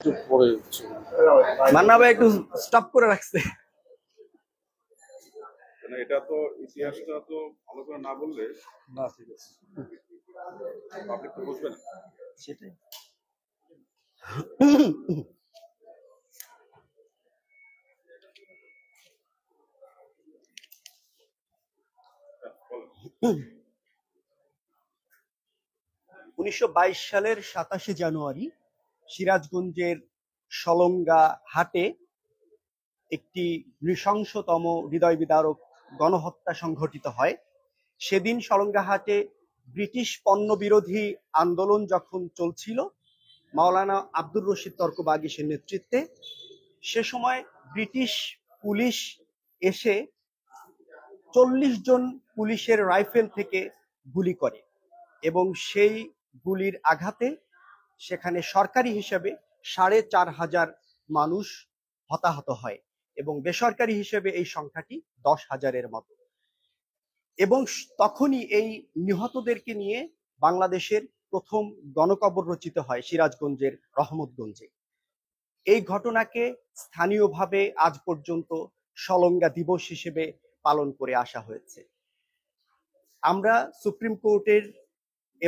উনিশশো বাইশ করে রাখছে মানে এটা তো ইতিহাসটা তো না বললে না সালের সাতাশে জানুয়ারি সিরাজগঞ্জের সলঙ্গা হাটে একটি নৃশংসতম হৃদয় বিদারক গণহত্যা সংঘটিত হয় সেদিন সলঙ্গাহাটে ব্রিটিশ পণ্য বিরোধী আন্দোলন যখন চলছিল মাওলানা আব্দুর রশিদ বাগিসের নেতৃত্বে সে সময় ব্রিটিশ পুলিশ এসে চল্লিশ জন পুলিশের রাইফেল থেকে গুলি করে এবং সেই গুলির আঘাতে সেখানে সরকারি হিসেবে সাড়ে চার হাজার মানুষ হতাহত হয় এবং বেসরকারি হিসেবে এই সংখ্যাটি দশ হাজারের মতো এবং তখনই এই নিহতদেরকে নিয়ে বাংলাদেশের প্রথম গণকবর রচিত হয় সিরাজগঞ্জের রহমতগঞ্জে এই ঘটনাকে স্থানীয়ভাবে আজ পর্যন্ত সলঙ্গা দিবস হিসেবে পালন করে আসা হয়েছে আমরা সুপ্রিম কোর্টের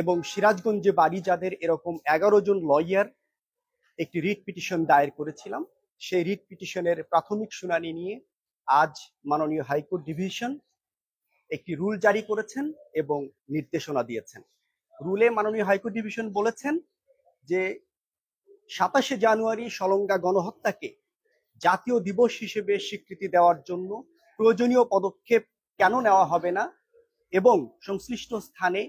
এবং সিরাজগঞ্জে বাড়ি যাদের এরকম এগারো জন লয়ার একটি রিট পিটিশন দায়ের করেছিলাম সেই রিট পিটিশনের প্রাথমিক শুনানি নিয়ে আজ মাননীয় হাইকোর্ট ডিভিশন একটি রুল জারি করেছেন এবং নির্দেশনা দিয়েছেন রুলে মাননীয় হাইকোর্ট ডিভিশন বলেছেন যে সাতাশে জানুয়ারি সলঙ্গা গণহত্যাকে জাতীয় দিবস হিসেবে স্বীকৃতি দেওয়ার জন্য প্রয়োজনীয় পদক্ষেপ কেন নেওয়া হবে না এবং সংশ্লিষ্ট স্থানে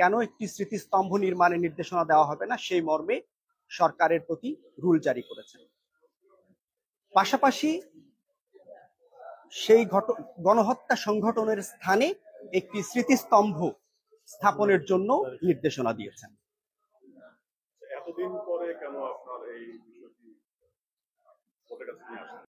কেন একটি স্মৃতিস্তম্ভ নির্মাণের নির্দেশনা দেওয়া হবে না সেই মর্মে সরকারের প্রতি রুল জারি করেছেন পাশাপাশি সেই গণহত্যা সংগঠনের স্থানে একটি স্মৃতিস্তম্ভ স্থাপনের জন্য নির্দেশনা দিয়েছেন আচ্ছা, এতদিন পরে কেন আপনার এই